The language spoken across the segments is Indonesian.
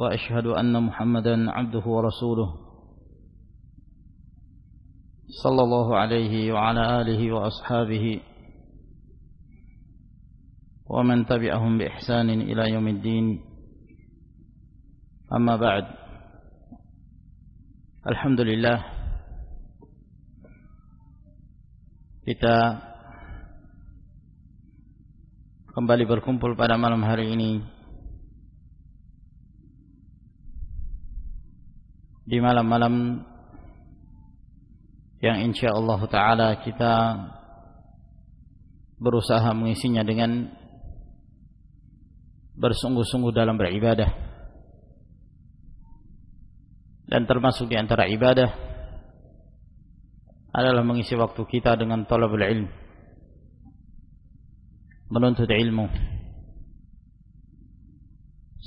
وأشهد أن محمدا عبده ورسوله صلى الله عليه وعلى آله وأصحابه ومن تبعهم بإحسان إلى يوم الدين أما بعد الحمد لله kita kembali berkumpul pada malam hari ini di malam-malam yang insya Allah Taala kita berusaha mengisinya dengan bersungguh-sungguh dalam beribadah dan termasuk di antara ibadah adalah mengisi waktu kita dengan talabul ilm menuntut ilmu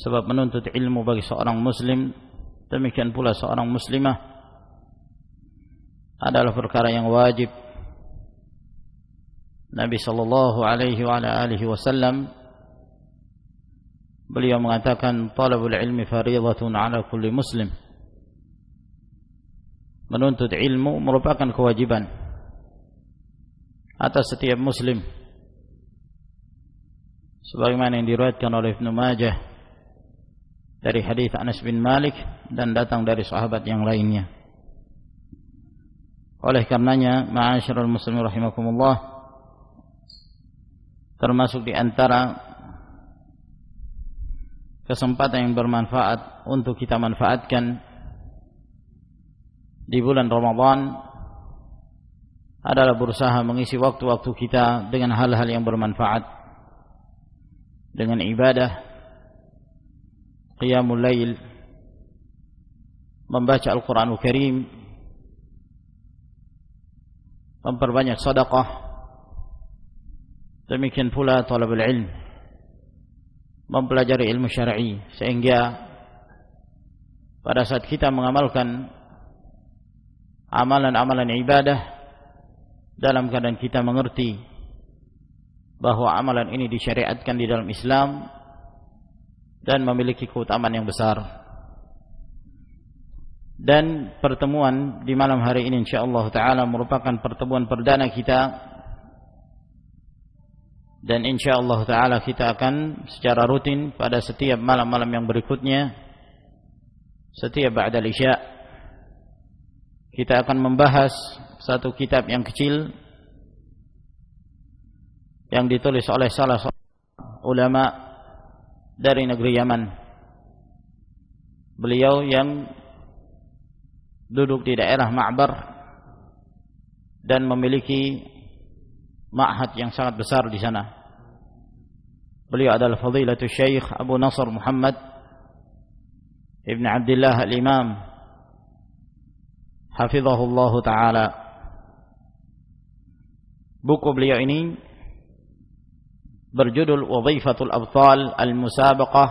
sebab menuntut ilmu bagi seorang muslim Demikian pula seorang muslimah adalah perkara yang wajib. Nabi sallallahu alaihi wa alihi wasallam beliau mengatakan talabul ilmi fardhatun ala kulli muslim. Menuntut ilmu merupakan kewajiban atas setiap muslim. Sebagaimana yang diriwayatkan oleh Ibnu Majah dari hadis Anas bin Malik dan datang dari sahabat yang lainnya. Oleh karenanya, ma'asyiral muslimin rahimakumullah termasuk di antara kesempatan yang bermanfaat untuk kita manfaatkan di bulan Ramadan adalah berusaha mengisi waktu-waktu kita dengan hal-hal yang bermanfaat dengan ibadah qiyamul lail membaca Al-Qur'anul Karim memperbanyak sedekah demikian pula talabul ilm mempelajari ilmu syar'i sehingga pada saat kita mengamalkan amalan-amalan ibadah dalam keadaan kita mengerti bahwa amalan ini disyariatkan di dalam Islam dan memiliki keutamaan yang besar. Dan pertemuan di malam hari ini insyaallah taala merupakan pertemuan perdana kita dan insyaallah taala kita akan secara rutin pada setiap malam-malam yang berikutnya setiap ba'da isya kita akan membahas satu kitab yang kecil yang ditulis oleh salah seorang ulama dari negeri Yaman. Beliau yang duduk di daerah Ma'bar dan memiliki ma'had yang sangat besar di sana. Beliau adalah Fadilatul Syekh Abu Nasr Muhammad Ibn Abdullah Al-Imam Hafizahullah Ta'ala Buku beliau ini berjudul Wadhifatul Abtal Al-Musabaqah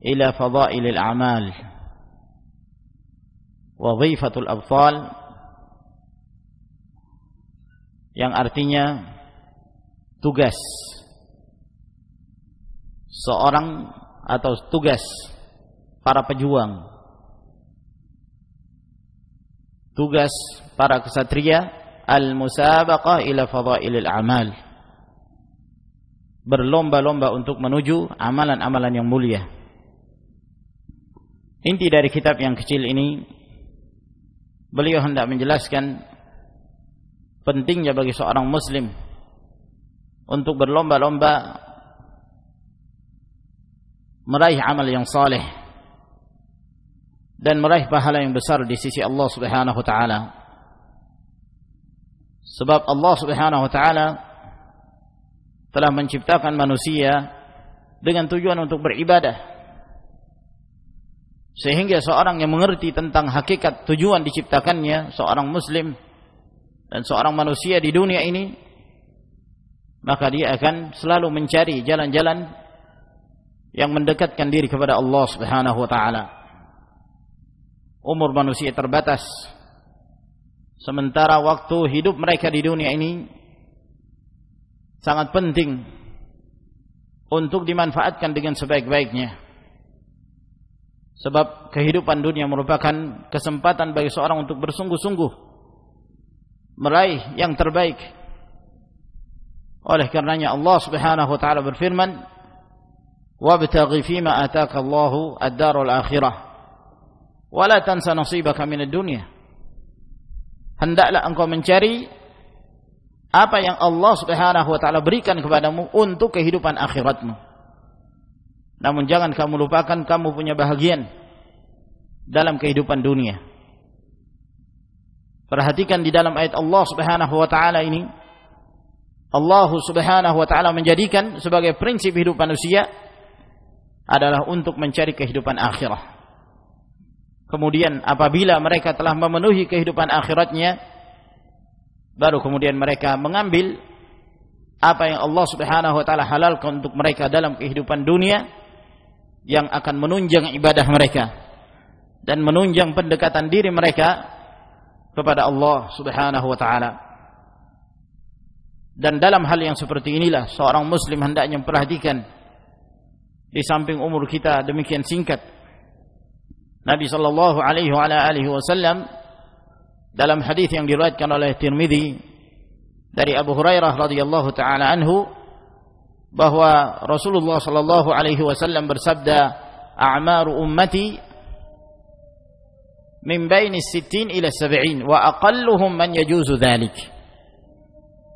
ila Fadailil A'mal. Wadhifatul Abtal yang artinya tugas seorang atau tugas para pejuang tugas para kesatria al-musabaqah ila fadailil a'mal berlomba-lomba untuk menuju amalan-amalan yang mulia. Inti dari kitab yang kecil ini beliau hendak menjelaskan pentingnya bagi seorang muslim untuk berlomba-lomba meraih amal yang saleh dan meraih pahala yang besar di sisi Allah Subhanahu wa taala. Sebab Allah Subhanahu wa taala telah menciptakan manusia dengan tujuan untuk beribadah. Sehingga seorang yang mengerti tentang hakikat tujuan diciptakannya, seorang muslim dan seorang manusia di dunia ini, maka dia akan selalu mencari jalan-jalan yang mendekatkan diri kepada Allah Subhanahu wa taala. Umur manusia terbatas. Sementara waktu hidup mereka di dunia ini sangat penting untuk dimanfaatkan dengan sebaik-baiknya. Sebab kehidupan dunia merupakan kesempatan bagi seorang untuk bersungguh-sungguh meraih yang terbaik. Oleh karenanya Allah Subhanahu wa taala berfirman, "Wabtaghi fima ataka Allahu ad-darul akhirah wa tansa nasibaka dunya." Hendaklah engkau mencari apa yang Allah Subhanahu wa taala berikan kepadamu untuk kehidupan akhiratmu. Namun jangan kamu lupakan kamu punya bahagian dalam kehidupan dunia. Perhatikan di dalam ayat Allah Subhanahu wa taala ini Allah Subhanahu wa taala menjadikan sebagai prinsip hidup manusia adalah untuk mencari kehidupan akhirat. Kemudian apabila mereka telah memenuhi kehidupan akhiratnya, baru kemudian mereka mengambil apa yang Allah Subhanahu wa taala halalkan untuk mereka dalam kehidupan dunia yang akan menunjang ibadah mereka dan menunjang pendekatan diri mereka kepada Allah Subhanahu wa taala. Dan dalam hal yang seperti inilah seorang muslim hendaknya memperhatikan di samping umur kita demikian singkat. Nabi sallallahu alaihi wasallam dalam hadis yang diriwayatkan oleh Tirmidzi dari Abu Hurairah radhiyallahu taala anhu bahwa Rasulullah sallallahu alaihi wasallam bersabda a'maru ummati min baini 60 ila 70 wa aqalluhum man yajuzu dhalik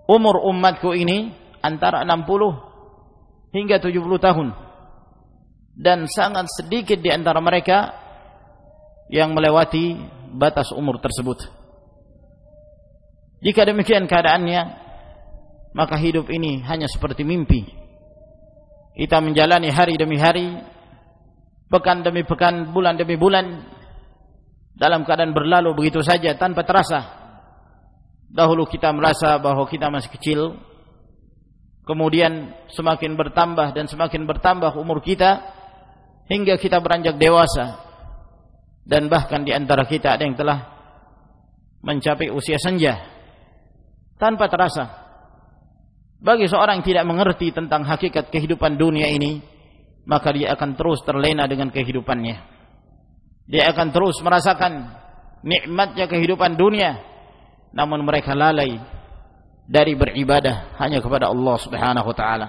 umur umatku ini antara 60 hingga 70 tahun dan sangat sedikit di antara mereka yang melewati batas umur tersebut. Jika demikian keadaannya, maka hidup ini hanya seperti mimpi. Kita menjalani hari demi hari, pekan demi pekan, bulan demi bulan, dalam keadaan berlalu begitu saja tanpa terasa. Dahulu kita merasa bahwa kita masih kecil, kemudian semakin bertambah dan semakin bertambah umur kita hingga kita beranjak dewasa. Dan bahkan di antara kita ada yang telah mencapai usia senja tanpa terasa. Bagi seorang yang tidak mengerti tentang hakikat kehidupan dunia ini, maka dia akan terus terlena dengan kehidupannya. Dia akan terus merasakan nikmatnya kehidupan dunia, namun mereka lalai dari beribadah hanya kepada Allah Subhanahu wa taala.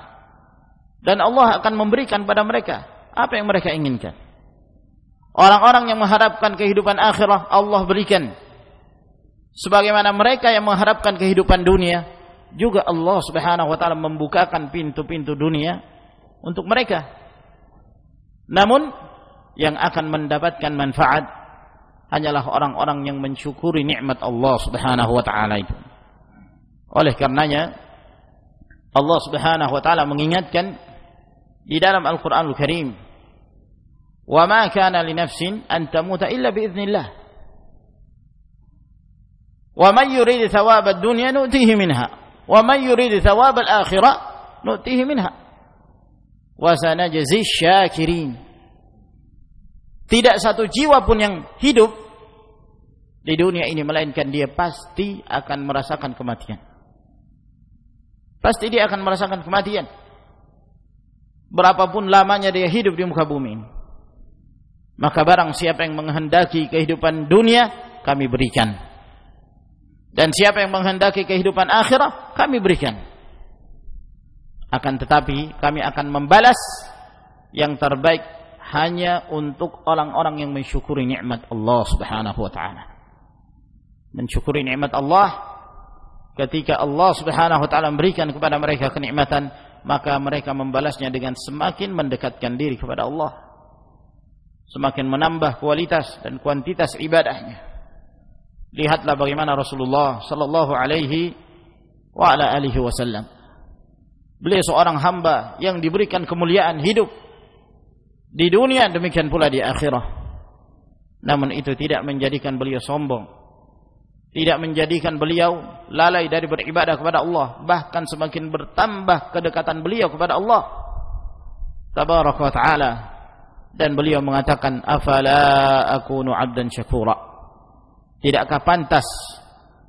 Dan Allah akan memberikan pada mereka apa yang mereka inginkan. Orang-orang yang mengharapkan kehidupan akhirah Allah berikan sebagaimana mereka yang mengharapkan kehidupan dunia juga Allah Subhanahu wa taala membukakan pintu-pintu dunia untuk mereka namun yang akan mendapatkan manfaat hanyalah orang-orang yang mensyukuri nikmat Allah Subhanahu wa taala itu oleh karenanya Allah Subhanahu wa taala mengingatkan di dalam Al-Qur'anul Karim wa ma kana li nafsin an tamuta illa bi idznillah Wa man yurid thawab ad-dunya nu'tihi minha wa man yurid thawab al-akhirah nu'tihi Tidak satu jiwa pun yang hidup di dunia ini melainkan dia pasti akan merasakan kematian. Pasti dia akan merasakan kematian. Berapapun lamanya dia hidup di muka bumi ini. Maka barang siapa yang menghendaki kehidupan dunia, kami berikan. Dan siapa yang menghendaki kehidupan akhir kami berikan. Akan tetapi, kami akan membalas yang terbaik hanya untuk orang-orang yang mensyukuri nikmat Allah Subhanahu wa taala. Mensyukuri nikmat Allah ketika Allah Subhanahu wa taala memberikan kepada mereka kenikmatan, maka mereka membalasnya dengan semakin mendekatkan diri kepada Allah. Semakin menambah kualitas dan kuantitas ibadahnya. Lihatlah bagaimana Rasulullah sallallahu alaihi wa ala alihi wasallam. Beliau seorang hamba yang diberikan kemuliaan hidup di dunia demikian pula di akhirah. Namun itu tidak menjadikan beliau sombong. Tidak menjadikan beliau lalai dari beribadah kepada Allah, bahkan semakin bertambah kedekatan beliau kepada Allah. Tabaraka wa taala dan beliau mengatakan afala akunu abdan syakura Tidakkah pantas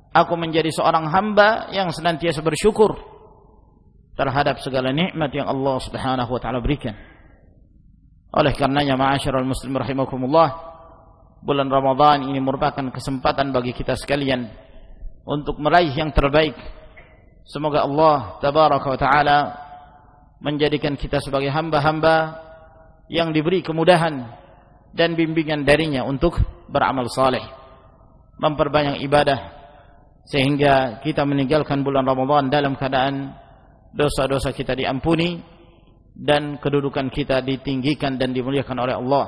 aku menjadi seorang hamba yang senantiasa bersyukur terhadap segala nikmat yang Allah Subhanahu wa taala berikan. Oleh karenanya ma'asyiral muslim rahimakumullah bulan Ramadan ini merupakan kesempatan bagi kita sekalian untuk meraih yang terbaik. Semoga Allah tabaraka wa taala menjadikan kita sebagai hamba-hamba yang diberi kemudahan dan bimbingan darinya untuk beramal saleh memperbanyak ibadah sehingga kita meninggalkan bulan Ramadan dalam keadaan dosa-dosa kita diampuni dan kedudukan kita ditinggikan dan dimuliakan oleh Allah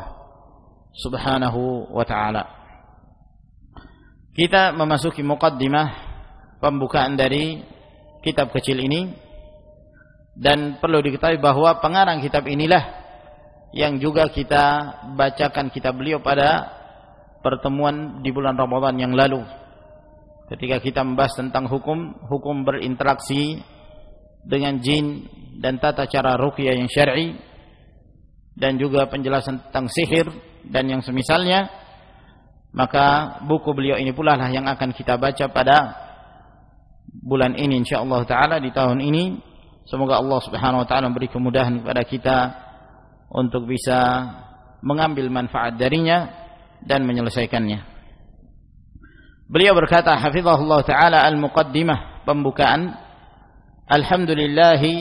Subhanahu wa taala. Kita memasuki mukadimah pembukaan dari kitab kecil ini dan perlu diketahui bahwa pengarang kitab inilah yang juga kita bacakan kitab beliau pada pertemuan di bulan Ramadan yang lalu ketika kita membahas tentang hukum hukum berinteraksi dengan jin dan tata cara ruqyah yang syar'i dan juga penjelasan tentang sihir dan yang semisalnya maka buku beliau ini pula lah yang akan kita baca pada bulan ini insyaallah taala di tahun ini semoga Allah Subhanahu wa taala memberi kemudahan kepada kita untuk bisa mengambil manfaat darinya dan menyelesaikannya. Beliau berkata, Hafizahullah Ta'ala Al-Muqaddimah, pembukaan, Alhamdulillahi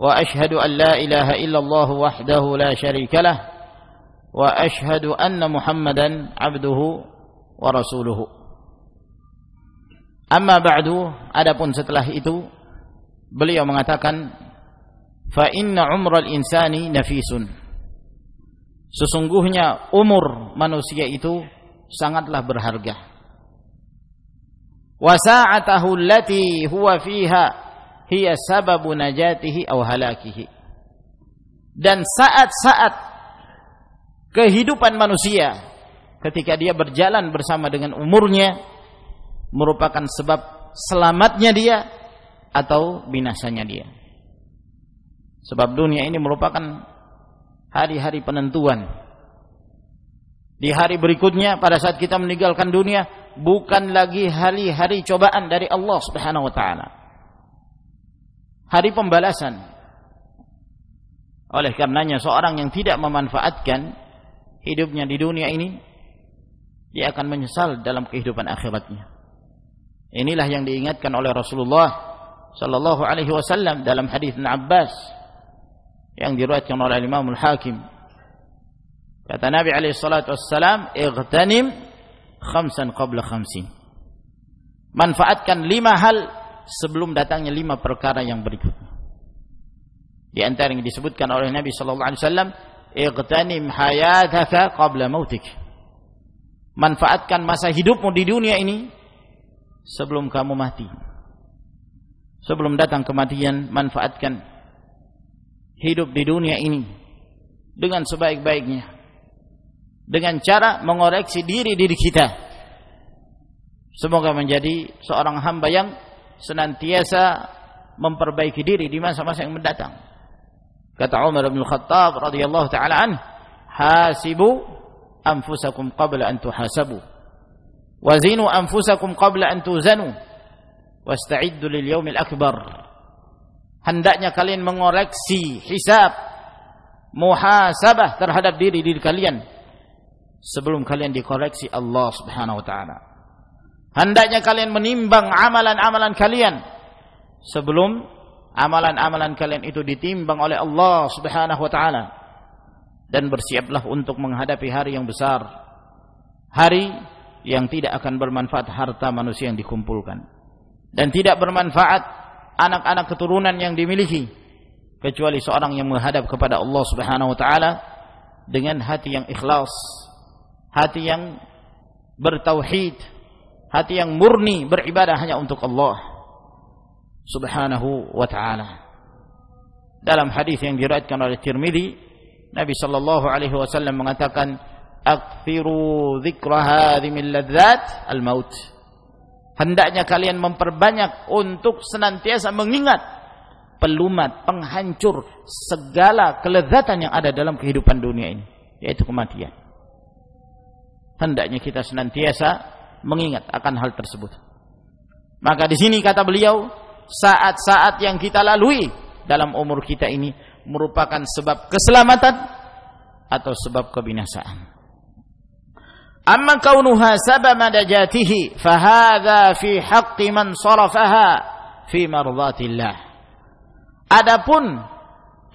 wa ashadu an la ilaha illallah wahdahu la syarikalah wa ashadu anna muhammadan abduhu wa rasuluhu. Amma ba'du, adapun setelah itu, beliau mengatakan, fa inna umral insani nafisun. Sesungguhnya umur manusia itu sangatlah berharga. Wasa'atahu allati huwa fiha hiya sababu najatihi aw halakihi. Dan saat-saat kehidupan manusia ketika dia berjalan bersama dengan umurnya merupakan sebab selamatnya dia atau binasanya dia. Sebab dunia ini merupakan hari-hari penentuan. Di hari berikutnya pada saat kita meninggalkan dunia bukan lagi hari-hari cobaan dari Allah Subhanahu wa taala. Hari pembalasan. Oleh karenanya seorang yang tidak memanfaatkan hidupnya di dunia ini dia akan menyesal dalam kehidupan akhiratnya. Inilah yang diingatkan oleh Rasulullah sallallahu alaihi wasallam dalam hadis Abbas yang diriwayatkan oleh Imam Al-Hakim. Kata Nabi alaihi salatu wassalam, "Igtanim khamsan qabla khamsin." Manfaatkan lima hal sebelum datangnya lima perkara yang berikutnya. Di antara yang disebutkan oleh Nabi sallallahu alaihi wasallam, "Igtanim hayataka qabla mautik." Manfaatkan masa hidupmu di dunia ini sebelum kamu mati. Sebelum datang kematian, manfaatkan hidup di dunia ini dengan sebaik-baiknya dengan cara mengoreksi diri diri kita semoga menjadi seorang hamba yang senantiasa memperbaiki diri di masa-masa yang mendatang kata Umar bin Khattab radhiyallahu taala an hasibu anfusakum qabla an tuhasabu wazinu anfusakum qabla an tuzanu wasta'iddu lil yaumil akbar Hendaknya kalian mengoreksi hisab, muhasabah terhadap diri diri kalian sebelum kalian dikoreksi Allah Subhanahu wa taala. Hendaknya kalian menimbang amalan-amalan kalian sebelum amalan-amalan kalian itu ditimbang oleh Allah Subhanahu wa taala. Dan bersiaplah untuk menghadapi hari yang besar. Hari yang tidak akan bermanfaat harta manusia yang dikumpulkan dan tidak bermanfaat anak-anak keturunan yang dimiliki kecuali seorang yang menghadap kepada Allah Subhanahu wa taala dengan hati yang ikhlas, hati yang bertauhid, hati yang murni beribadah hanya untuk Allah Subhanahu wa taala. Dalam hadis yang diriwayatkan oleh Tirmidzi, Nabi sallallahu alaihi wasallam mengatakan, "Aktsiru dzikra hadhihi al-maut." Hendaknya kalian memperbanyak untuk senantiasa mengingat pelumat, penghancur segala kelezatan yang ada dalam kehidupan dunia ini, yaitu kematian. Hendaknya kita senantiasa mengingat akan hal tersebut. Maka di sini kata beliau, saat-saat yang kita lalui dalam umur kita ini merupakan sebab keselamatan atau sebab kebinasaan. أما كونها سبب نجاته فهذا في حق من صرفها في مرضات الله Adapun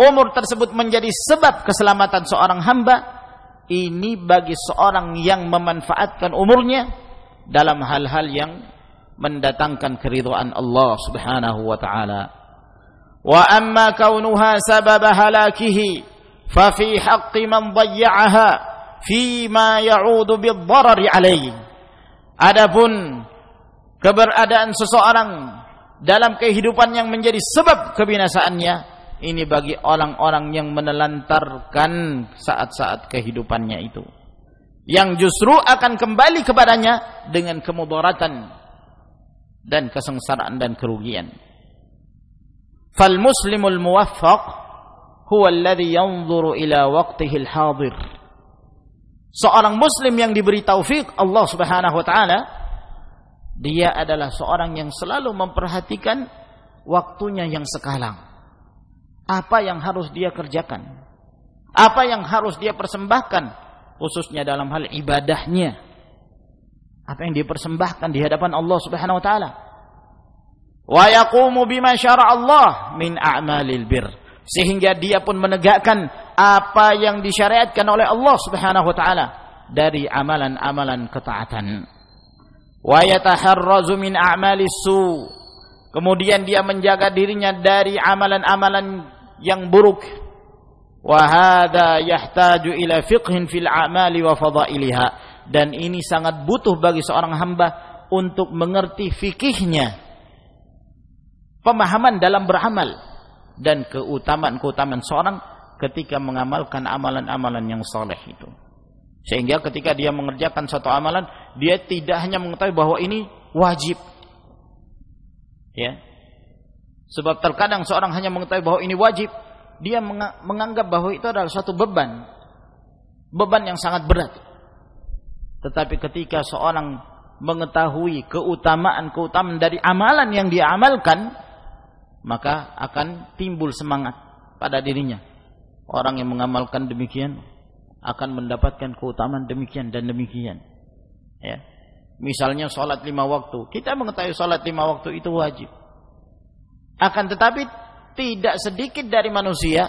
umur tersebut menjadi sebab keselamatan seorang hamba ini bagi seorang yang memanfaatkan umurnya dalam hal-hal yang mendatangkan keridhaan Allah Subhanahu wa taala. Wa amma kaunuha halakihi fa fi haqqi man dhayya'aha fima ya'udu alaihi. Adapun keberadaan seseorang dalam kehidupan yang menjadi sebab kebinasaannya ini bagi orang-orang yang menelantarkan saat-saat kehidupannya itu yang justru akan kembali kepadanya dengan kemudaratan dan kesengsaraan dan kerugian fal muslimul muwaffaq huwa alladhi yanzuru ila waqtihi hadir seorang muslim yang diberi taufik Allah Subhanahu wa taala dia adalah seorang yang selalu memperhatikan waktunya yang sekarang apa yang harus dia kerjakan apa yang harus dia persembahkan khususnya dalam hal ibadahnya apa yang dipersembahkan di hadapan Allah Subhanahu wa taala wa yaqumu bima syara Allah min a'malil bir sehingga dia pun menegakkan apa yang disyariatkan oleh Allah Subhanahu wa taala dari amalan-amalan ketaatan. Wa yataharrazu min a'mali su. Kemudian dia menjaga dirinya dari amalan-amalan yang buruk. Wa yahtaju ila fiqhin fil a'mali wa fadailiha. Dan ini sangat butuh bagi seorang hamba untuk mengerti fikihnya. Pemahaman dalam beramal dan keutamaan-keutamaan seorang ketika mengamalkan amalan-amalan yang soleh itu. Sehingga ketika dia mengerjakan satu amalan, dia tidak hanya mengetahui bahwa ini wajib. Ya. Sebab terkadang seorang hanya mengetahui bahwa ini wajib, dia menganggap bahwa itu adalah suatu beban. Beban yang sangat berat. Tetapi ketika seorang mengetahui keutamaan-keutamaan dari amalan yang dia amalkan, maka akan timbul semangat pada dirinya Orang yang mengamalkan demikian akan mendapatkan keutamaan demikian dan demikian. Ya. Misalnya sholat lima waktu. Kita mengetahui sholat lima waktu itu wajib. Akan tetapi tidak sedikit dari manusia,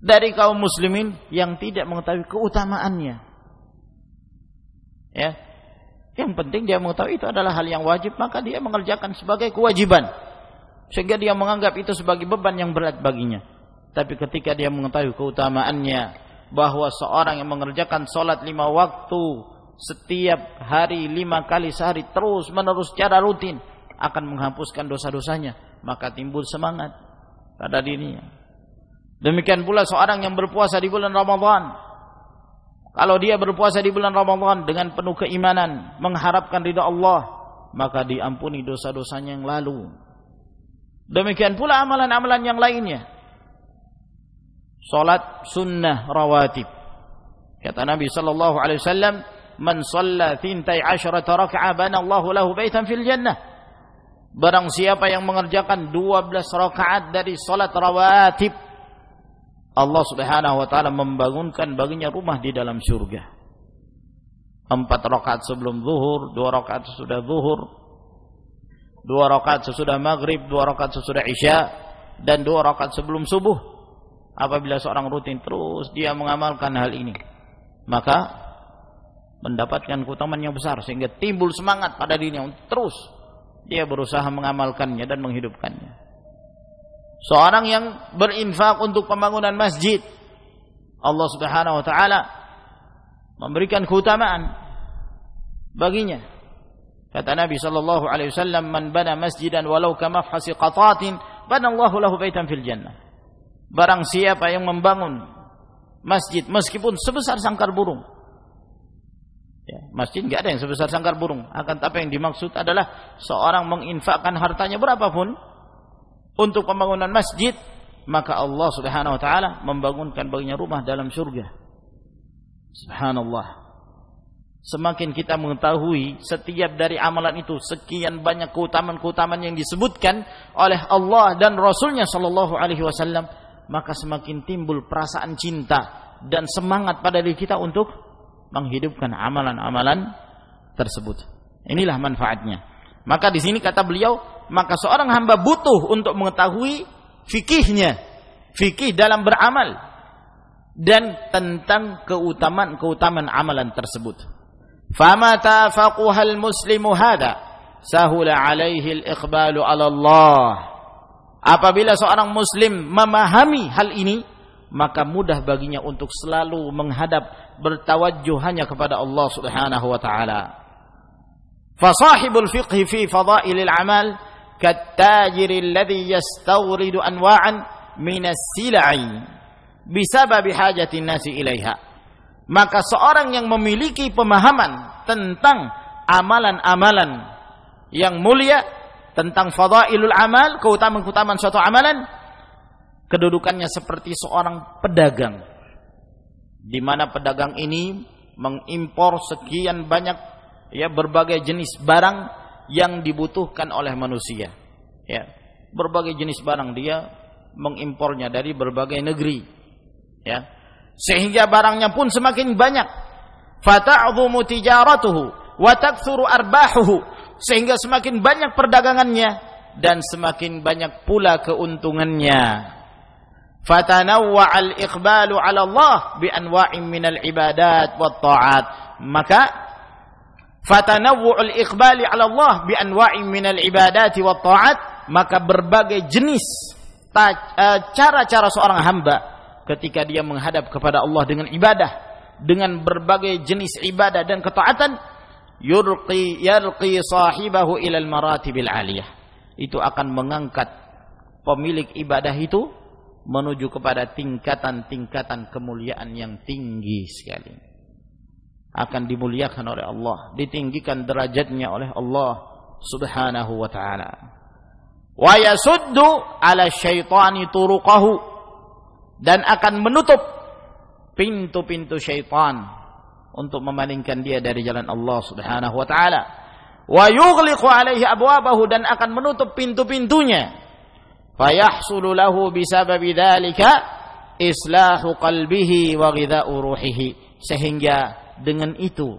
dari kaum muslimin yang tidak mengetahui keutamaannya. Ya. Yang penting dia mengetahui itu adalah hal yang wajib, maka dia mengerjakan sebagai kewajiban. Sehingga dia menganggap itu sebagai beban yang berat baginya. Tapi ketika dia mengetahui keutamaannya bahwa seorang yang mengerjakan sholat lima waktu setiap hari lima kali sehari terus menerus secara rutin akan menghapuskan dosa-dosanya maka timbul semangat pada dirinya. Demikian pula seorang yang berpuasa di bulan Ramadan. Kalau dia berpuasa di bulan Ramadan dengan penuh keimanan, mengharapkan ridha Allah, maka diampuni dosa-dosanya yang lalu. Demikian pula amalan-amalan yang lainnya salat sunnah rawatib. Kata Nabi sallallahu alaihi wasallam, "Man shalla 12 raka'ah banallahu lahu baitan fil jannah." Barang siapa yang mengerjakan 12 rakaat dari salat rawatib, Allah Subhanahu wa taala membangunkan baginya rumah di dalam surga. Empat rakaat sebelum zuhur, dua rakaat sesudah zuhur, dua rakaat sesudah maghrib, dua rakaat sesudah isya, dan dua rakaat sebelum subuh. Apabila seorang rutin terus dia mengamalkan hal ini, maka mendapatkan keutamaan yang besar sehingga timbul semangat pada dirinya untuk terus dia berusaha mengamalkannya dan menghidupkannya. Seorang yang berinfak untuk pembangunan masjid, Allah Subhanahu wa taala memberikan keutamaan baginya. Kata Nabi sallallahu alaihi wasallam, "Man bana masjidan walau kama fasi qatatin, bana Allahu lahu baitan fil jannah." Barang siapa yang membangun masjid meskipun sebesar sangkar burung. Ya, masjid nggak ada yang sebesar sangkar burung. Akan tapi yang dimaksud adalah seorang menginfakkan hartanya berapapun untuk pembangunan masjid, maka Allah Subhanahu wa taala membangunkan baginya rumah dalam surga. Subhanallah. Semakin kita mengetahui setiap dari amalan itu sekian banyak keutamaan-keutamaan yang disebutkan oleh Allah dan Rasulnya Shallallahu Alaihi Wasallam, maka semakin timbul perasaan cinta dan semangat pada diri kita untuk menghidupkan amalan-amalan tersebut. Inilah manfaatnya. Maka di sini kata beliau, maka seorang hamba butuh untuk mengetahui fikihnya, fikih dalam beramal dan tentang keutamaan-keutamaan amalan tersebut. Famata faqaha muslimu hada sahula alaihi al-iqbalu 'ala Allah. Apabila seorang muslim memahami hal ini, maka mudah baginya untuk selalu menghadap bertawajjuh hanya kepada Allah Subhanahu wa taala. Fasahibul fiqh fi fadailil amal kattajiri alladhi yastawridu anwa'an min as-sila'i bisababi hajatin nasi ilaiha. Maka seorang yang memiliki pemahaman tentang amalan-amalan yang mulia tentang fadailul amal, keutamaan-keutamaan suatu amalan, kedudukannya seperti seorang pedagang. Di mana pedagang ini mengimpor sekian banyak ya berbagai jenis barang yang dibutuhkan oleh manusia. Ya, berbagai jenis barang dia mengimpornya dari berbagai negeri. Ya. Sehingga barangnya pun semakin banyak. Fata'dhumu tijaratuhu wa taktsuru arbahuhu sehingga semakin banyak perdagangannya dan semakin banyak pula keuntungannya fatanawwa al iqbalu ala Allah bi anwa'in min al ibadat wa ta'at maka fatanawwu al iqbali ala Allah bi anwa'in min al ibadat wa ta'at maka berbagai jenis e, cara-cara seorang hamba ketika dia menghadap kepada Allah dengan ibadah dengan berbagai jenis ibadah dan ketaatan yurqi yarqi sahibahu ilal maratibil aliyah itu akan mengangkat pemilik ibadah itu menuju kepada tingkatan-tingkatan kemuliaan yang tinggi sekali akan dimuliakan oleh Allah ditinggikan derajatnya oleh Allah subhanahu wa ta'ala wa yasuddu ala syaitani turuqahu dan akan menutup pintu-pintu syaitan untuk memalingkan dia dari jalan Allah Subhanahu wa taala. Wa yughliqu alaihi abwabahu dan akan menutup pintu-pintunya. Fayahsulu lahu bisababi dzalika islahu qalbihi wa ghidha'u ruhihi. Sehingga dengan itu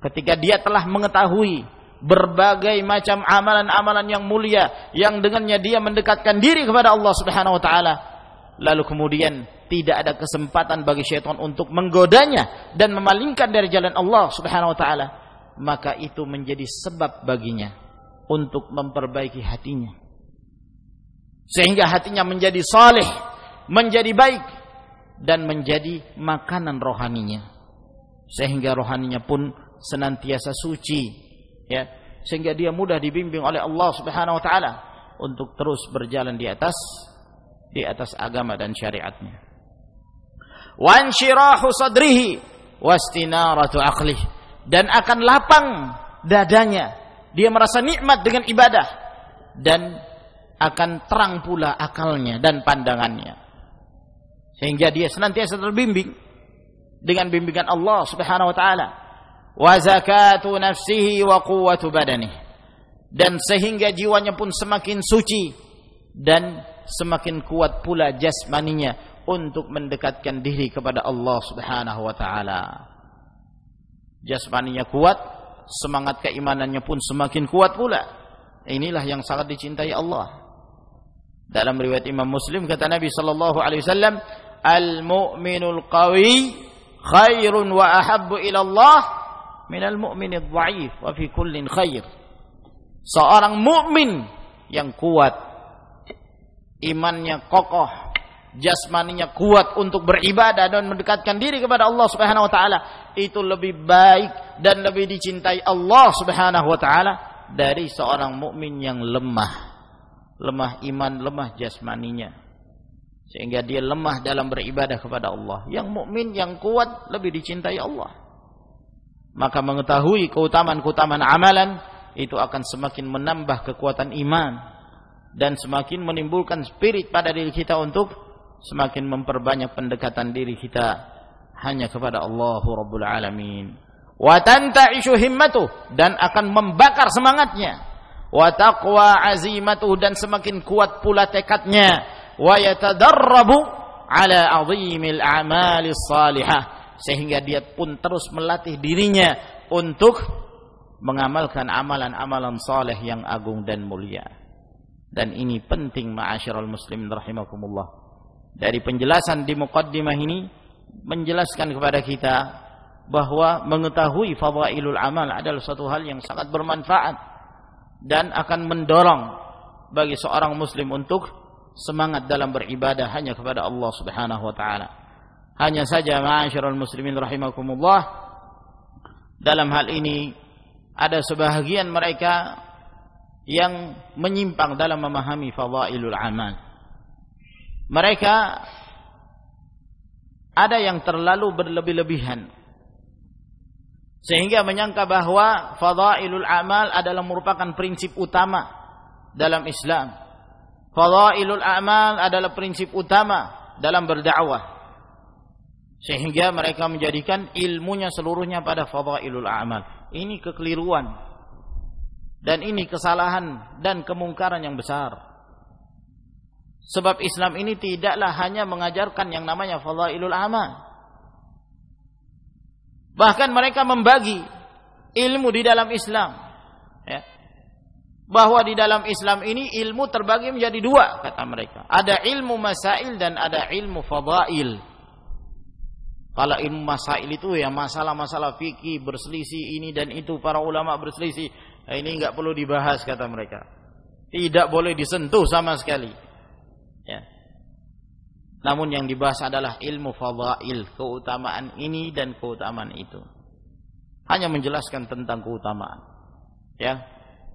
ketika dia telah mengetahui berbagai macam amalan-amalan yang mulia yang dengannya dia mendekatkan diri kepada Allah Subhanahu wa taala lalu kemudian tidak ada kesempatan bagi syaitan untuk menggodanya dan memalingkan dari jalan Allah Subhanahu wa taala, maka itu menjadi sebab baginya untuk memperbaiki hatinya. Sehingga hatinya menjadi saleh, menjadi baik dan menjadi makanan rohaninya. Sehingga rohaninya pun senantiasa suci, ya. Sehingga dia mudah dibimbing oleh Allah Subhanahu wa taala untuk terus berjalan di atas di atas agama dan syariatnya. Wan Wanshirahu sadrihi wastinaratu aqlih dan akan lapang dadanya. Dia merasa nikmat dengan ibadah dan akan terang pula akalnya dan pandangannya. Sehingga dia senantiasa terbimbing dengan bimbingan Allah Subhanahu wa taala. Wa zakatu nafsihi wa quwwatu badani Dan sehingga jiwanya pun semakin suci dan semakin kuat pula jasmaninya untuk mendekatkan diri kepada Allah Subhanahu wa taala. Jasmaninya kuat, semangat keimanannya pun semakin kuat pula. Inilah yang sangat dicintai Allah. Dalam riwayat Imam Muslim kata Nabi sallallahu alaihi wasallam, "Al-mu'minul qawi khairun wa ahabbu ila Allah minal mu'minidh dha'if wa fi kullin khair." Seorang mukmin yang kuat imannya kokoh, jasmaninya kuat untuk beribadah dan mendekatkan diri kepada Allah Subhanahu wa taala, itu lebih baik dan lebih dicintai Allah Subhanahu wa taala dari seorang mukmin yang lemah. Lemah iman, lemah jasmaninya. Sehingga dia lemah dalam beribadah kepada Allah. Yang mukmin yang kuat lebih dicintai Allah. Maka mengetahui keutamaan-keutamaan amalan itu akan semakin menambah kekuatan iman dan semakin menimbulkan spirit pada diri kita untuk semakin memperbanyak pendekatan diri kita hanya kepada Allah Rabbul Alamin. Wa tanta'ishu himmatuh dan akan membakar semangatnya. Wa taqwa dan semakin kuat pula tekadnya. Wa yatadarrabu ala azimil amalis salihah sehingga dia pun terus melatih dirinya untuk mengamalkan amalan-amalan saleh yang agung dan mulia. Dan ini penting ma'asyiral muslimin rahimakumullah. Dari penjelasan di muqaddimah ini menjelaskan kepada kita bahwa mengetahui fadailul amal adalah suatu hal yang sangat bermanfaat dan akan mendorong bagi seorang muslim untuk semangat dalam beribadah hanya kepada Allah Subhanahu wa taala. Hanya saja ma'asyiral muslimin rahimakumullah dalam hal ini ada sebahagian mereka yang menyimpang dalam memahami fadailul amal. Mereka ada yang terlalu berlebih-lebihan sehingga menyangka bahwa fadailul amal adalah merupakan prinsip utama dalam Islam. Fadailul amal adalah prinsip utama dalam berdakwah. Sehingga mereka menjadikan ilmunya seluruhnya pada fadailul amal. Ini kekeliruan dan ini kesalahan dan kemungkaran yang besar. Sebab Islam ini tidaklah hanya mengajarkan yang namanya fadailul amal. Bahkan mereka membagi ilmu di dalam Islam. Ya. Bahwa di dalam Islam ini ilmu terbagi menjadi dua, kata mereka. Ada ilmu masail dan ada ilmu fadail. Kalau ilmu masail itu ya masalah-masalah fikih berselisih ini dan itu para ulama berselisih Nah, ini nggak perlu dibahas kata mereka tidak boleh disentuh sama sekali ya namun yang dibahas adalah ilmu fadail, keutamaan ini dan keutamaan itu. Hanya menjelaskan tentang keutamaan. Ya.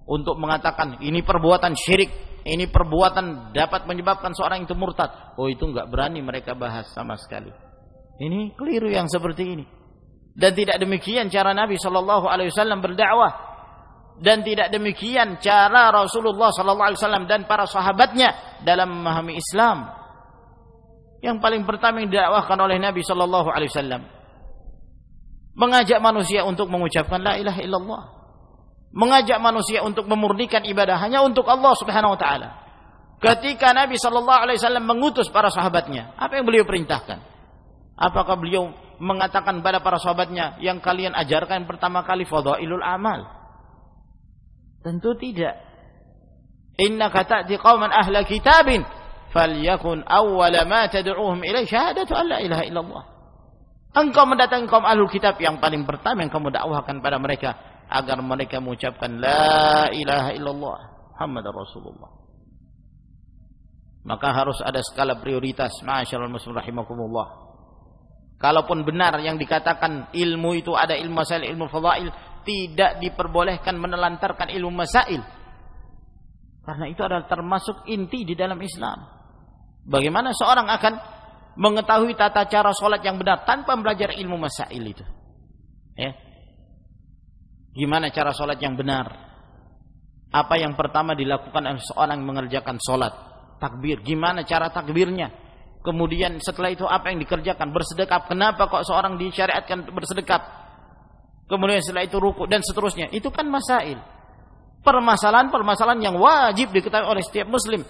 Untuk mengatakan ini perbuatan syirik, ini perbuatan dapat menyebabkan seorang itu murtad. Oh, itu enggak berani mereka bahas sama sekali. Ini keliru yang seperti ini. Dan tidak demikian cara Nabi saw alaihi wasallam berdakwah dan tidak demikian cara Rasulullah sallallahu alaihi wasallam dan para sahabatnya dalam memahami Islam. Yang paling pertama yang didakwahkan oleh Nabi sallallahu alaihi wasallam mengajak manusia untuk mengucapkan la ilaha illallah. Mengajak manusia untuk memurnikan ibadah hanya untuk Allah Subhanahu wa taala. Ketika Nabi sallallahu alaihi wasallam mengutus para sahabatnya, apa yang beliau perintahkan? Apakah beliau mengatakan pada para sahabatnya yang kalian ajarkan pertama kali fadhailul amal? Tentu tidak. Inna kata di qawman ahla kitabin. Falyakun awwala ma tad'uhum ilaih syahadatu an la ilaha illallah. Engkau mendatangi kaum ahlul kitab yang paling pertama yang kamu dakwahkan pada mereka. Agar mereka mengucapkan la ilaha illallah. Muhammad Rasulullah. Maka harus ada skala prioritas. Masyaallah muslim rahimakumullah. Kalaupun benar yang dikatakan ilmu itu ada ilmu asal ilmu fadail, tidak diperbolehkan menelantarkan ilmu masail. Karena itu adalah termasuk inti di dalam Islam. Bagaimana seorang akan mengetahui tata cara sholat yang benar tanpa belajar ilmu masail itu? Ya. Gimana cara sholat yang benar? Apa yang pertama dilakukan oleh seorang mengerjakan sholat? Takbir. Gimana cara takbirnya? Kemudian setelah itu apa yang dikerjakan? Bersedekap. Kenapa kok seorang disyariatkan bersedekap? kemudian setelah itu ruku dan seterusnya. Itu kan masail. Permasalahan-permasalahan yang wajib diketahui oleh setiap muslim.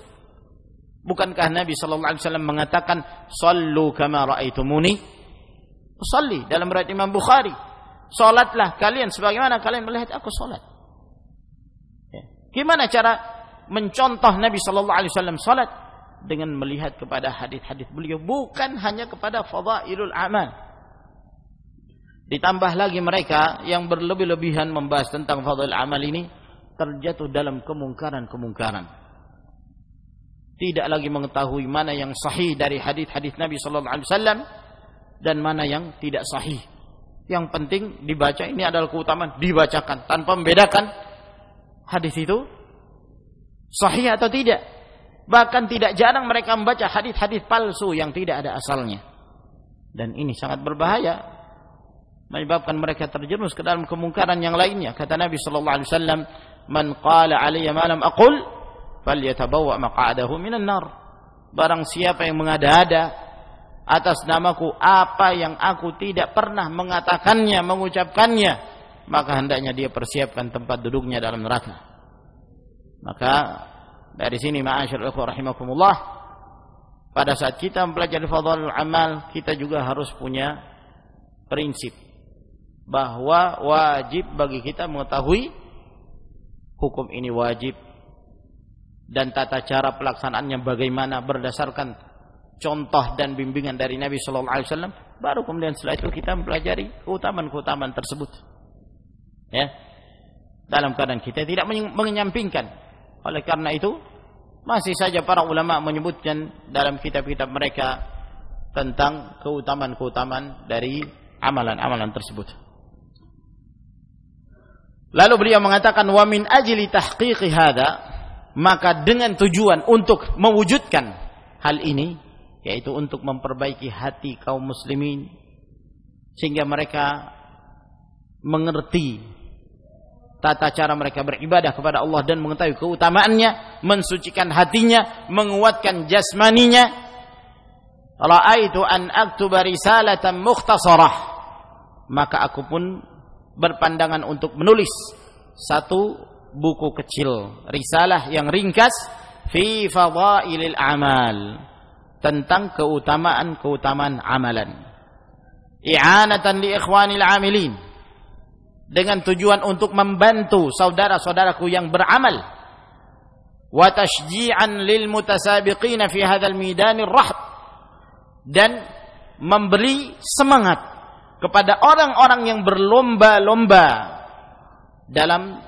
Bukankah Nabi sallallahu alaihi wasallam mengatakan sallu kama raaitumuni usalli dalam riwayat Imam Bukhari. Salatlah kalian sebagaimana kalian melihat aku salat. Ya. Gimana cara mencontoh Nabi sallallahu alaihi wasallam salat dengan melihat kepada hadis-hadis beliau bukan hanya kepada fadhailul amal Ditambah lagi mereka yang berlebih-lebihan membahas tentang fadhil amal ini terjatuh dalam kemungkaran-kemungkaran. Tidak lagi mengetahui mana yang sahih dari hadis-hadis Nabi sallallahu alaihi wasallam dan mana yang tidak sahih. Yang penting dibaca ini adalah keutamaan dibacakan tanpa membedakan hadis itu sahih atau tidak. Bahkan tidak jarang mereka membaca hadis-hadis palsu yang tidak ada asalnya. Dan ini sangat berbahaya menyebabkan mereka terjerumus ke dalam kemungkaran yang lainnya kata Nabi Shallallahu alaihi wasallam man qala alayya ma lam aqul falyatabawa maq'adahu minan nar barang siapa yang mengada-ada atas namaku apa yang aku tidak pernah mengatakannya mengucapkannya maka hendaknya dia persiapkan tempat duduknya dalam neraka maka dari sini ma'asyiral ikhwah rahimakumullah pada saat kita mempelajari fadhlul amal kita juga harus punya prinsip bahwa wajib bagi kita mengetahui hukum ini wajib dan tata cara pelaksanaannya bagaimana berdasarkan contoh dan bimbingan dari Nabi Shallallahu Alaihi Wasallam baru kemudian setelah itu kita mempelajari keutamaan-keutamaan tersebut ya dalam keadaan kita tidak menyampingkan oleh karena itu masih saja para ulama menyebutkan dalam kitab-kitab mereka tentang keutamaan-keutamaan dari amalan-amalan tersebut. Lalu beliau mengatakan wa min ajli tahqiqi hadha maka dengan tujuan untuk mewujudkan hal ini yaitu untuk memperbaiki hati kaum muslimin sehingga mereka mengerti tata cara mereka beribadah kepada Allah dan mengetahui keutamaannya mensucikan hatinya menguatkan jasmaninya raaitu an aktuba risalatan mukhtasarah maka aku pun berpandangan untuk menulis satu buku kecil, risalah yang ringkas fi fadailil amal tentang keutamaan-keutamaan amalan. I'anatan li ikhwanil amilin dengan tujuan untuk membantu saudara-saudaraku yang beramal wa tashji'an lil mutasabiqin fi hadzal midanir rahb dan memberi semangat kepada orang-orang yang berlomba-lomba dalam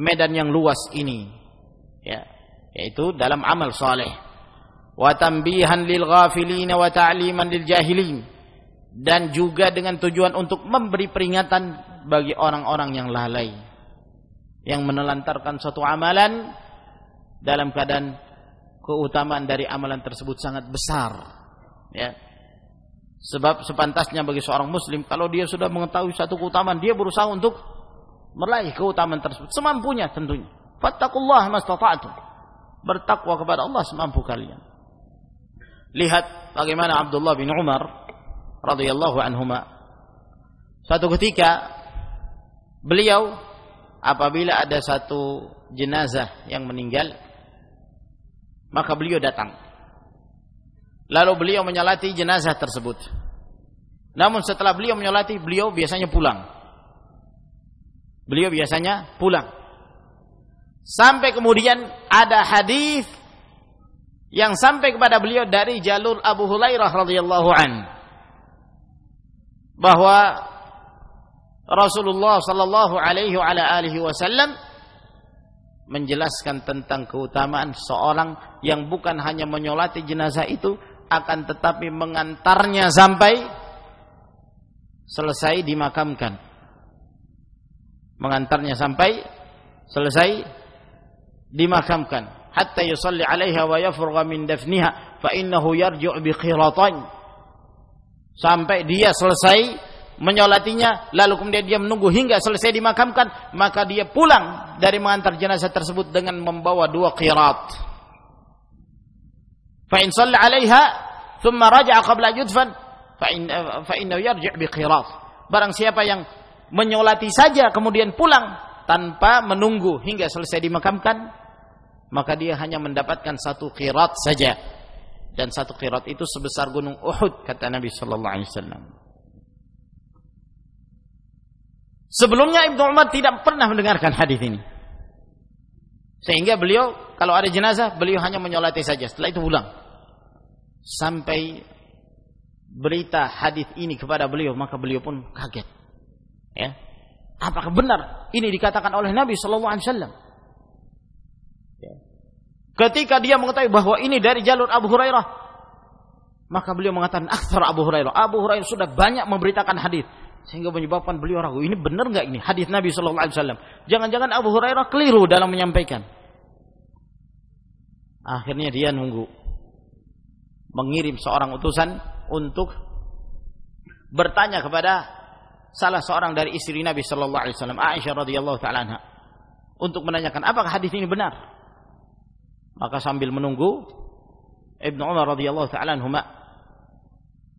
medan yang luas ini ya yaitu dalam amal saleh wa lil ghafilin wa ta'liman lil jahilin dan juga dengan tujuan untuk memberi peringatan bagi orang-orang yang lalai yang menelantarkan suatu amalan dalam keadaan keutamaan dari amalan tersebut sangat besar ya Sebab sepantasnya bagi seorang muslim kalau dia sudah mengetahui satu keutamaan, dia berusaha untuk meraih keutamaan tersebut semampunya tentunya. Fattakullah mastata'tum. Bertakwa kepada Allah semampu kalian. Lihat bagaimana Abdullah bin Umar radhiyallahu anhuma. Suatu ketika beliau apabila ada satu jenazah yang meninggal maka beliau datang Lalu beliau menyolati jenazah tersebut. Namun setelah beliau menyolati, beliau biasanya pulang. Beliau biasanya pulang. Sampai kemudian ada hadis yang sampai kepada beliau dari jalur Abu Hurairah radhiyallahu an bahwa Rasulullah sallallahu alaihi wasallam menjelaskan tentang keutamaan seorang yang bukan hanya menyolati jenazah itu akan tetapi mengantarnya sampai selesai dimakamkan mengantarnya sampai selesai dimakamkan hatta yusalli alaiha wa yafurga min dafniha fa innahu yarju' bi qiratain. sampai dia selesai menyolatinya lalu kemudian dia menunggu hingga selesai dimakamkan maka dia pulang dari mengantar jenazah tersebut dengan membawa dua qirat فإن صلى عليها ثم رجع قبل أن يدفن فإن فإنه يرجع بقراط barang siapa yang menyolati saja kemudian pulang tanpa menunggu hingga selesai dimakamkan maka dia hanya mendapatkan satu qirat saja dan satu qirat itu sebesar gunung Uhud kata Nabi sallallahu alaihi wasallam Sebelumnya Ibnu Umar tidak pernah mendengarkan hadis ini sehingga beliau kalau ada jenazah beliau hanya menyolati saja. Setelah itu pulang. Sampai berita hadis ini kepada beliau maka beliau pun kaget. Ya. Apakah benar ini dikatakan oleh Nabi Shallallahu Alaihi Wasallam? Ya. Ketika dia mengetahui bahwa ini dari jalur Abu Hurairah, maka beliau mengatakan akhtar Abu Hurairah. Abu Hurairah sudah banyak memberitakan hadis sehingga menyebabkan beliau ragu. Ini benar nggak ini hadis Nabi Shallallahu Alaihi Wasallam? Jangan-jangan Abu Hurairah keliru dalam menyampaikan. Akhirnya dia nunggu, mengirim seorang utusan untuk bertanya kepada salah seorang dari istri Nabi Shallallahu Alaihi Wasallam, Aisyah radhiyallahu taala untuk menanyakan apakah hadis ini benar. Maka sambil menunggu Ibnu Umar radhiyallahu taala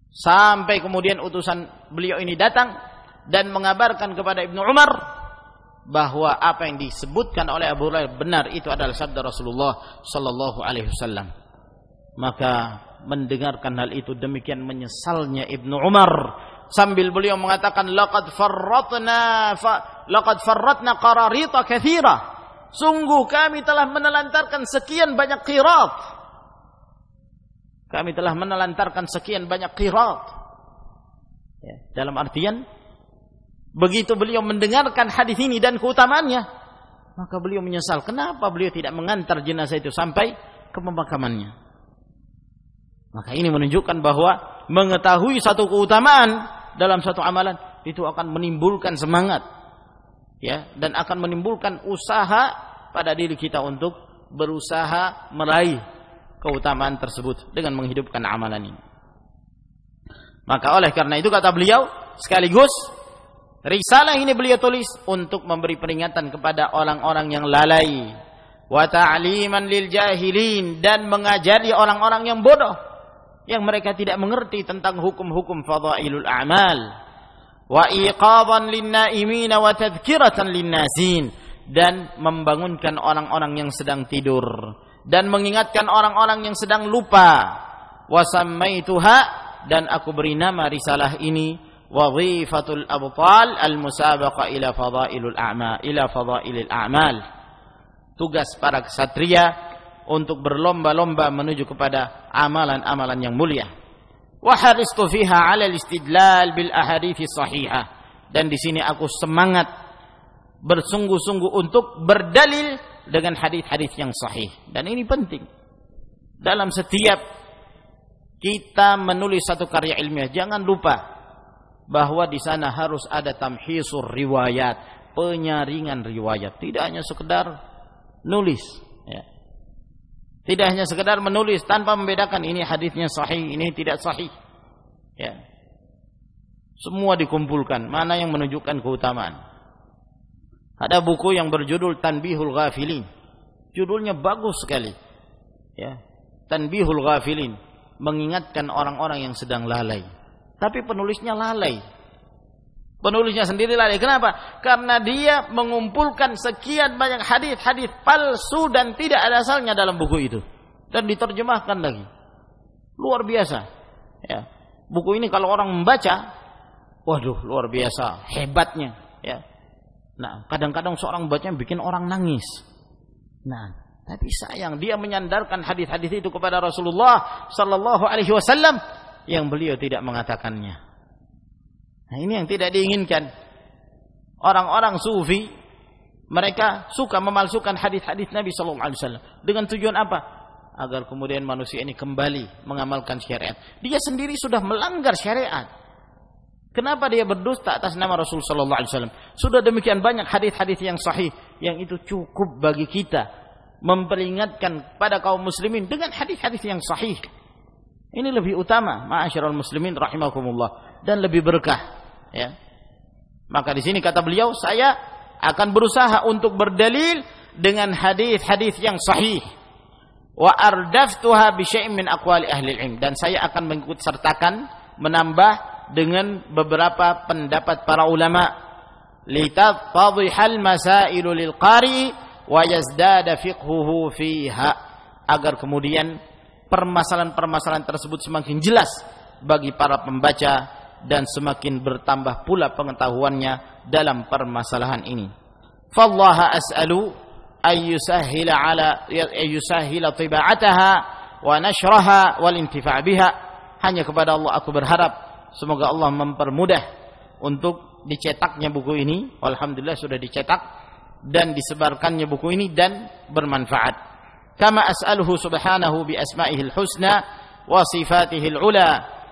Sampai kemudian utusan beliau ini datang dan mengabarkan kepada Ibnu Umar bahwa apa yang disebutkan oleh Abu Hurairah benar itu adalah sabda Rasulullah sallallahu alaihi wasallam. Maka mendengarkan hal itu demikian menyesalnya Ibnu Umar sambil beliau mengatakan laqad farratna fa, laqad farratna qararita katsira. Sungguh kami telah menelantarkan sekian banyak qirat kami telah menelantarkan sekian banyak kirat. Ya, dalam artian, begitu beliau mendengarkan hadis ini dan keutamaannya, maka beliau menyesal. Kenapa beliau tidak mengantar jenazah itu sampai ke pemakamannya? Maka ini menunjukkan bahwa mengetahui satu keutamaan dalam satu amalan itu akan menimbulkan semangat ya dan akan menimbulkan usaha pada diri kita untuk berusaha meraih keutamaan tersebut dengan menghidupkan amalan ini. Maka oleh karena itu kata beliau sekaligus risalah ini beliau tulis untuk memberi peringatan kepada orang-orang yang lalai wa ta'liman lil jahilin dan mengajari orang-orang yang bodoh yang mereka tidak mengerti tentang hukum-hukum fadailul amal wa iqadan lin naimin wa tadhkiratan lin nasin dan membangunkan orang-orang yang sedang tidur dan mengingatkan orang-orang yang sedang lupa. Wasammaituha dan aku beri nama risalah ini Wadhifatul Abtal Al-Musabaqa ila Fadailul A'mal ila Fadailil A'mal. Tugas para kesatria untuk berlomba-lomba menuju kepada amalan-amalan yang mulia. Wa haristu fiha 'ala al-istidlal bil ahadits sahihah. Dan di sini aku semangat bersungguh-sungguh untuk berdalil dengan hadis-hadis yang sahih dan ini penting dalam setiap kita menulis satu karya ilmiah jangan lupa bahwa di sana harus ada tamhisur riwayat penyaringan riwayat tidak hanya sekedar nulis ya. tidak hanya sekedar menulis tanpa membedakan ini hadisnya sahih ini tidak sahih ya semua dikumpulkan mana yang menunjukkan keutamaan ada buku yang berjudul Tanbihul Ghafilin. Judulnya bagus sekali. Ya. Tanbihul Ghafilin, mengingatkan orang-orang yang sedang lalai. Tapi penulisnya lalai. Penulisnya sendiri lalai. Kenapa? Karena dia mengumpulkan sekian banyak hadis-hadis palsu dan tidak ada asalnya dalam buku itu dan diterjemahkan lagi. Luar biasa. Ya. Buku ini kalau orang membaca, waduh luar biasa hebatnya, ya Nah, kadang-kadang seorang bacanya bikin orang nangis. Nah, tapi sayang dia menyandarkan hadis-hadis itu kepada Rasulullah Sallallahu Alaihi Wasallam yang beliau tidak mengatakannya. Nah, ini yang tidak diinginkan. Orang-orang sufi mereka suka memalsukan hadis-hadis Nabi Sallallahu Alaihi Wasallam dengan tujuan apa? Agar kemudian manusia ini kembali mengamalkan syariat. Dia sendiri sudah melanggar syariat. Kenapa dia berdusta atas nama Rasul Sallallahu Alaihi Wasallam? Sudah demikian banyak hadis-hadis yang sahih yang itu cukup bagi kita memperingatkan kepada kaum muslimin dengan hadis-hadis yang sahih. Ini lebih utama, ma'asyiral muslimin rahimakumullah dan lebih berkah, ya. Maka di sini kata beliau, saya akan berusaha untuk berdalil dengan hadis-hadis yang sahih. Wa ardaftuha bi min aqwali ahli ilm dan saya akan mengikut sertakan menambah dengan beberapa pendapat para ulama litadhihal masailu lil qari wa yazdada fiqhuhu fiha agar kemudian permasalahan-permasalahan tersebut semakin jelas bagi para pembaca dan semakin bertambah pula pengetahuannya dalam permasalahan ini. Fallaha as'alu ayyusahhila ala ayyusahhila tiba'ataha wa nashraha wal intifa' biha. Hanya kepada Allah aku berharap Semoga Allah mempermudah untuk dicetaknya buku ini. Alhamdulillah sudah dicetak dan disebarkannya buku ini dan bermanfaat. Kama as'aluhu subhanahu bi asma'ihil husna wa sifatihil ula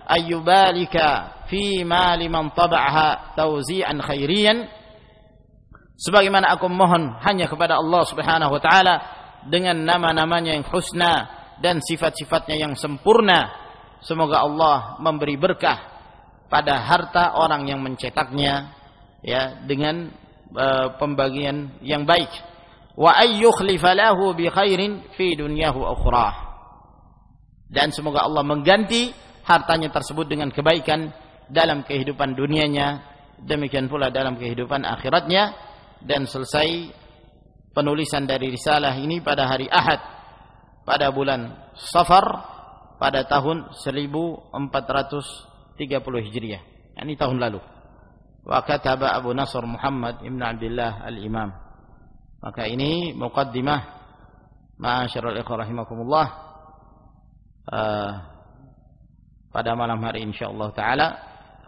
ayyubalika fi ma liman tab'aha tawzi'an khairiyan sebagaimana aku mohon hanya kepada Allah Subhanahu wa taala dengan nama-namanya yang husna dan sifat-sifatnya yang sempurna semoga Allah memberi berkah pada harta orang yang mencetaknya ya dengan uh, pembagian yang baik wa ayyukhlifalahu bi khairin fi dunyahu ukhra dan semoga Allah mengganti hartanya tersebut dengan kebaikan dalam kehidupan dunianya demikian pula dalam kehidupan akhiratnya dan selesai penulisan dari risalah ini pada hari Ahad pada bulan Safar pada tahun 1400 30 Hijriah, yakni tahun lalu. Wa kataba Abu Nasr Muhammad Ibn Abdullah Al-Imam. Maka ini muqaddimah ma'asyiral ikhwah rahimakumullah uh, pada malam hari insyaallah taala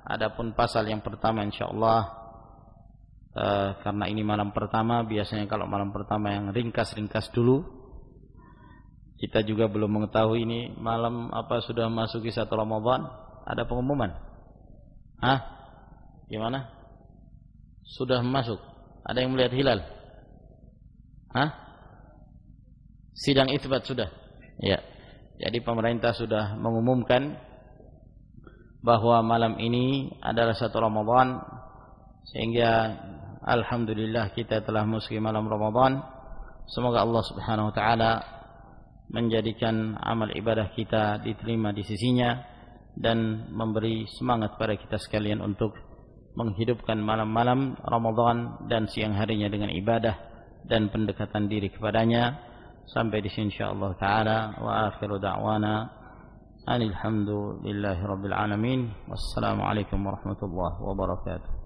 adapun pasal yang pertama insyaallah uh, karena ini malam pertama biasanya kalau malam pertama yang ringkas-ringkas dulu kita juga belum mengetahui ini malam apa sudah masuki satu Ramadan ada pengumuman. Hah? Gimana? Sudah masuk. Ada yang melihat hilal? Hah? Sidang isbat sudah. Ya. Jadi pemerintah sudah mengumumkan bahwa malam ini adalah satu Ramadan sehingga alhamdulillah kita telah muski malam Ramadan. Semoga Allah Subhanahu wa taala menjadikan amal ibadah kita diterima di sisinya dan memberi semangat pada kita sekalian untuk menghidupkan malam-malam Ramadan dan siang harinya dengan ibadah dan pendekatan diri kepadanya sampai di sini insyaallah taala wa akhiru da'wana alhamdulillahi rabbil alamin wassalamu alaikum warahmatullahi wabarakatuh